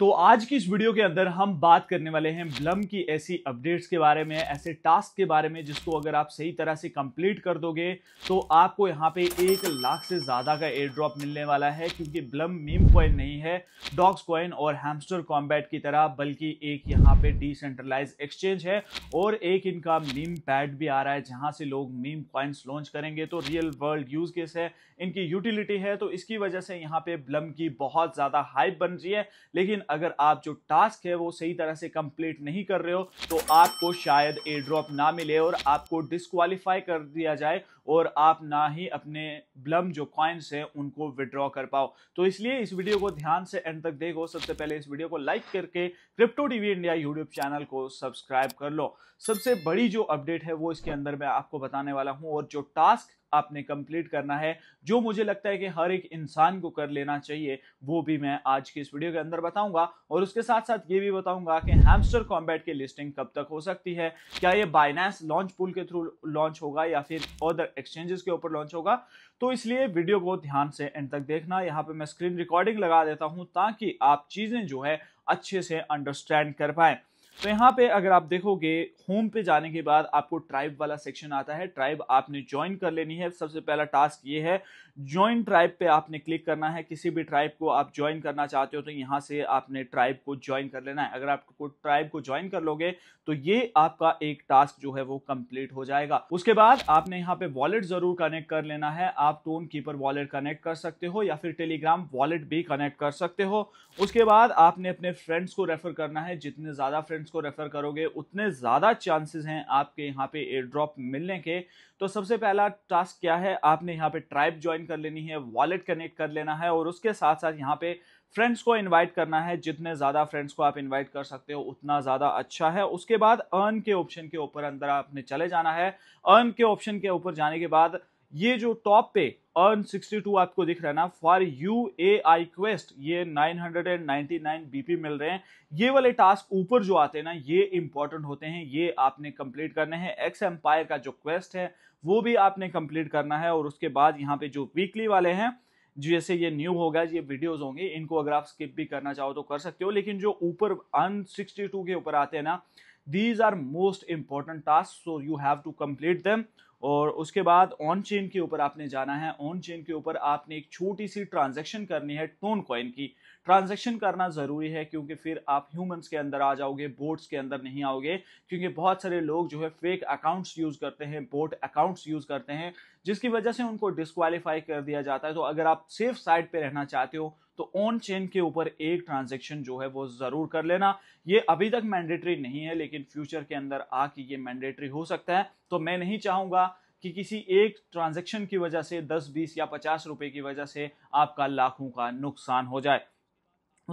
तो आज की इस वीडियो के अंदर हम बात करने वाले हैं ब्लम की ऐसी अपडेट्स के बारे में ऐसे टास्क के बारे में जिसको अगर आप सही तरह से कंप्लीट कर दोगे तो आपको यहाँ पे एक लाख से ज़्यादा का एयर ड्रॉप मिलने वाला है क्योंकि ब्लम मीम कॉइन नहीं है डॉग्स कॉइन और हैमस्टर कॉम्बैट की तरह बल्कि एक यहाँ पर डिसेंट्रलाइज एक्सचेंज है और एक इनका मीम पैड भी आ रहा है जहाँ से लोग मीम कॉइन्स लॉन्च करेंगे तो रियल वर्ल्ड यूज़ केस है इनकी यूटिलिटी है तो इसकी वजह से यहाँ पे ब्लम की बहुत ज़्यादा हाइप बन रही है लेकिन अगर आप जो टास्क है वो सही तरह से कंप्लीट नहीं कर रहे हो तो आपको शायद एयर ड्रॉप ना मिले और आपको डिसक्वालीफाई कर दिया जाए और आप ना ही अपने ब्लम जो कॉइन्स हैं उनको विड्रॉ कर पाओ तो इसलिए इस वीडियो को ध्यान से एंड तक देखो सबसे पहले इस वीडियो को लाइक करके crypto TV India YouTube channel को सब्सक्राइब कर लो सबसे बड़ी जो अपडेट है वो इसके अंदर मैं आपको बताने वाला हूँ और जो टास्क आपने कंप्लीट करना है जो मुझे लगता है कि हर एक इंसान को कर लेना चाहिए वो भी मैं आज के इस वीडियो के अंदर बताऊंगा और उसके साथ साथ ये भी बताऊंगा कि हैमस्टर कॉम्बैट की लिस्टिंग कब तक हो सकती है क्या ये बाइनेंस लॉन्च पुल के थ्रू लॉन्च होगा या फिर अदर एक्सचेंजेस के ऊपर लॉन्च होगा तो इसलिए वीडियो को ध्यान से एंड तक देखना यहाँ पे मैं स्क्रीन रिकॉर्डिंग लगा देता हूँ ताकि आप चीज़ें जो है अच्छे से अंडरस्टैंड कर पाएँ तो यहाँ पे अगर आप देखोगे होम पे जाने के बाद आपको ट्राइब वाला सेक्शन आता है ट्राइब आपने ज्वाइन कर लेनी है सबसे पहला टास्क ये है ज्वाइन ट्राइब पे आपने क्लिक करना है किसी भी ट्राइब को आप ज्वाइन करना चाहते हो तो यहाँ से आपने ट्राइब को ज्वाइन कर लेना है अगर आपको ट्राइब को ज्वाइन कर लोगे तो ये आपका एक टास्क जो है वो कंप्लीट हो जाएगा उसके बाद आपने यहाँ पे वॉलेट जरूर कनेक्ट कर लेना है आप टोन कीपर वॉलेट कनेक्ट कर सकते हो या फिर टेलीग्राम वॉलेट भी कनेक्ट कर सकते हो उसके बाद आपने अपने फ्रेंड्स को रेफर करना है जितने ज्यादा फ्रेंड्स स्टूडेंट्स को रेफ़र करोगे उतने ज़्यादा चांसेस हैं आपके यहाँ पे एयर ड्रॉप मिलने के तो सबसे पहला टास्क क्या है आपने यहाँ पे ट्राइब ज्वाइन कर लेनी है वॉलेट कनेक्ट कर लेना है और उसके साथ साथ यहाँ पे फ्रेंड्स को इनवाइट करना है जितने ज़्यादा फ्रेंड्स को आप इन्वाइट कर सकते हो उतना ज़्यादा अच्छा है उसके बाद अर्न के ऑप्शन के ऊपर अंदर आपने चले जाना है अर्न के ऑप्शन के ऊपर जाने के बाद ये जो टॉप पे अर्न 62 आपको दिख रहा है ना for you A I quest ये 999 बीपी मिल रहे हैं ये वाले टास्क ऊपर जो आते हैं ना ये इंपॉर्टेंट होते हैं ये आपने कंप्लीट करने हैं एक्स एम्पायर का जो क्वेस्ट है वो भी आपने कंप्लीट करना है और उसके बाद यहाँ पे जो वीकली वाले हैं जैसे ये न्यू होगा ये वीडियोज होंगे इनको अगर आप स्किप भी करना चाहो तो कर सकते हो लेकिन जो ऊपर अन टू के ऊपर आते हैं ना these are most important task so you have to complete them और उसके बाद ऑन चेन के ऊपर आपने जाना है ऑन चेन के ऊपर आपने एक छोटी सी ट्रांजेक्शन करनी है टोन कॉइन की ट्रांजेक्शन करना ज़रूरी है क्योंकि फिर आप ह्यूमंस के अंदर आ जाओगे बोट्स के अंदर नहीं आओगे क्योंकि बहुत सारे लोग जो है फेक अकाउंट्स यूज़ करते हैं बोट अकाउंट्स यूज़ करते हैं जिसकी वजह से उनको डिसक्वालीफाई कर दिया जाता है तो अगर आप सेफ साइड पर रहना चाहते हो तो ऑन चेन के ऊपर एक ट्रांजेक्शन जो है वो ज़रूर कर लेना ये अभी तक मैंडेटरी नहीं है लेकिन फ्यूचर के अंदर आके ये मैंडेटरी हो सकता है तो मैं नहीं चाहूँगा कि किसी एक ट्रांजेक्शन की वजह से 10, 20 या 50 रुपए की वजह से आपका लाखों का नुकसान हो जाए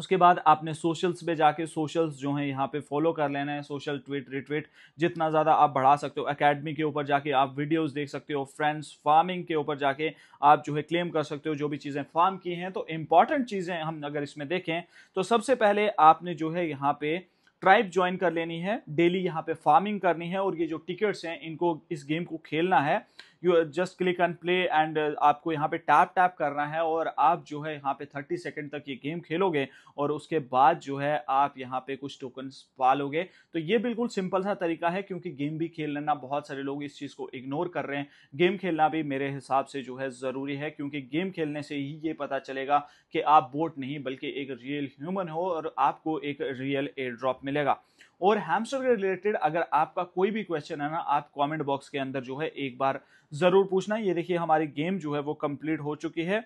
उसके बाद आपने सोशल्स पे जाके सोशल्स जो हैं यहाँ पे फॉलो कर लेना है सोशल ट्वीट रिट्वीट जितना ज़्यादा आप बढ़ा सकते हो एकेडमी के ऊपर जाके आप वीडियोस देख सकते हो फ्रेंड्स फार्मिंग के ऊपर जाके आप जो है क्लेम कर सकते हो जो भी चीज़ें फार्म की हैं तो इम्पॉर्टेंट चीज़ें हम अगर इसमें देखें तो सबसे पहले आपने जो है यहाँ पर ट्राइब ज्वाइन कर लेनी है डेली यहाँ पे फार्मिंग करनी है और ये जो टिकट्स हैं इनको इस गेम को खेलना है you just click and play and आपको यहाँ पे टैप टैप करना है और आप जो है यहाँ पे थर्टी सेकेंड तक ये गेम खेलोगे और उसके बाद जो है आप यहाँ पे कुछ टोकन्स पालोगे तो ये बिल्कुल सिंपल सा तरीका है क्योंकि गेम भी खेल लेना बहुत सारे लोग इस चीज़ को इग्नोर कर रहे हैं गेम खेलना भी मेरे हिसाब से जो है ज़रूरी है क्योंकि गेम खेलने से ही ये पता चलेगा कि आप बोट नहीं बल्कि एक रियल ह्यूमन हो और आपको एक रियल एयर ड्रॉप मिलेगा और हैमस्टर के रिलेटेड अगर आपका कोई भी क्वेश्चन है ना आप कमेंट बॉक्स के अंदर जो है एक बार ज़रूर पूछना ये देखिए हमारी गेम जो है वो कंप्लीट हो चुकी है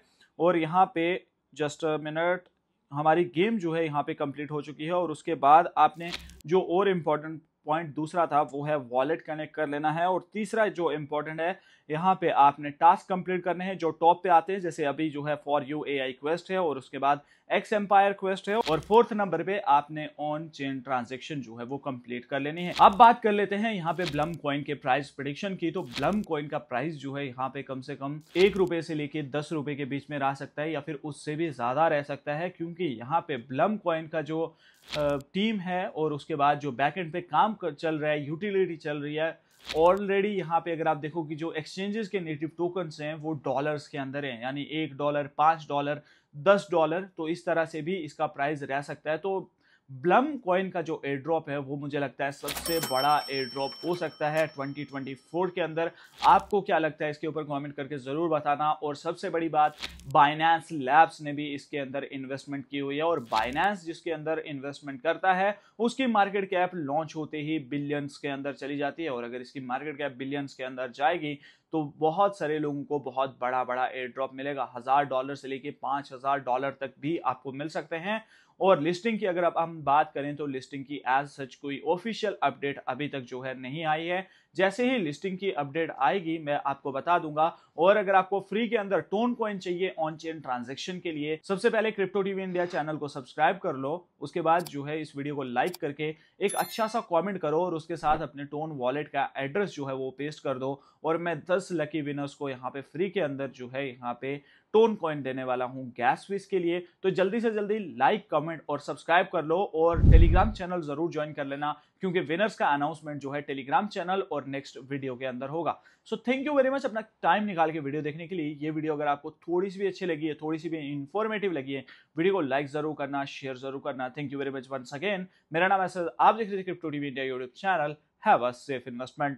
और यहाँ पे जस्ट मिनट हमारी गेम जो है यहाँ पे कंप्लीट हो चुकी है और उसके बाद आपने जो और इम्पोर्टेंट पॉइंट दूसरा था वो है वॉलेट कनेक्ट कर लेना है और तीसरा जो इम्पोर्टेंट है यहाँ पे आपने टास्क कंप्लीट करने हैं जो टॉप पे आते हैं जैसे अभी जो है for you A I quest है और उसके बाद एक्स एम्पायर क्वेस्ट है और फोर्थ नंबर पे आपने ऑन चेन ट्रांजेक्शन जो है वो कंप्लीट कर लेनी है अब बात कर लेते हैं यहाँ पे ब्लम कॉइन के प्राइस प्रोडिक्शन की तो ब्लम कॉइन का प्राइस जो है यहाँ पे कम से कम एक रुपए से लेके दस रुपए के बीच में रह सकता है या फिर उससे भी ज्यादा रह सकता है क्योंकि यहाँ पे ब्लम कॉइन का जो टीम है और उसके बाद जो बैकेंड पे काम कर चल रहा है यूटिलिटी चल रही है ऑलरेडी यहाँ पे अगर आप देखो कि जो एक्सचेंजेस के नेटिव टोकन्स हैं वो डॉलर्स के अंदर हैं यानी एक डॉलर पाँच डॉलर दस डॉलर तो इस तरह से भी इसका प्राइस रह सकता है तो ब्लम कॉइन का जो एयर ड्रॉप है वो मुझे लगता है सबसे बड़ा एयर ड्रॉप हो सकता है 2024 के अंदर आपको क्या लगता है इसके ऊपर कमेंट करके ज़रूर बताना और सबसे बड़ी बात बाइनेंस लैब्स ने भी इसके अंदर इन्वेस्टमेंट की हुई है और बाइनेंस जिसके अंदर इन्वेस्टमेंट करता है उसकी मार्केट कैप लॉन्च होते ही बिलियंस के अंदर चली जाती है और अगर इसकी मार्केट कैप बिलियंस के अंदर जाएगी तो बहुत सारे लोगों को बहुत बड़ा बड़ा एयर ड्रॉप मिलेगा हज़ार डॉलर से लेके पांच हज़ार डॉलर तक भी आपको मिल सकते हैं और लिस्टिंग की अगर अब हम बात करें तो लिस्टिंग की एज सच कोई ऑफिशियल अपडेट अभी तक जो है नहीं आई है जैसे ही लिस्टिंग की अपडेट आएगी मैं आपको बता दूंगा और अगर आपको फ्री के अंदर टोन कॉइन चाहिए ऑन चेन ट्रांजेक्शन के लिए सबसे पहले क्रिप्टो टीवी इंडिया चैनल को सब्सक्राइब कर लो उसके बाद जो है इस वीडियो को लाइक करके एक अच्छा सा कॉमेंट करो और उसके साथ अपने टोन वॉलेट का एड्रेस जो है वो पेस्ट कर दो और मैं दस लकी विनर्स को यहाँ पे फ्री के अंदर जो है यहाँ पे टोन कॉइन देने वाला हूँ गैस फीस के लिए तो जल्दी से जल्दी लाइक कमेंट और सब्सक्राइब कर लो और टेलीग्राम चैनल जरूर ज्वाइन कर लेना क्योंकि विनर्स का अनाउंसमेंट जो है टेलीग्राम चैनल और नेक्स्ट वीडियो के अंदर होगा so thank you very much अपना टाइम निकाल के वीडियो देखने के लिए ये वीडियो अगर आपको थोड़ी सी भी अच्छी लगी है थोड़ी सी भी इन्फॉर्मेटिव लगी है वीडियो को लाइक जरूर करना शेयर जरूर करना thank you very much once again मेरा नाम ऐसा आप देख रहे थे crypto TV India YouTube channel have a safe investment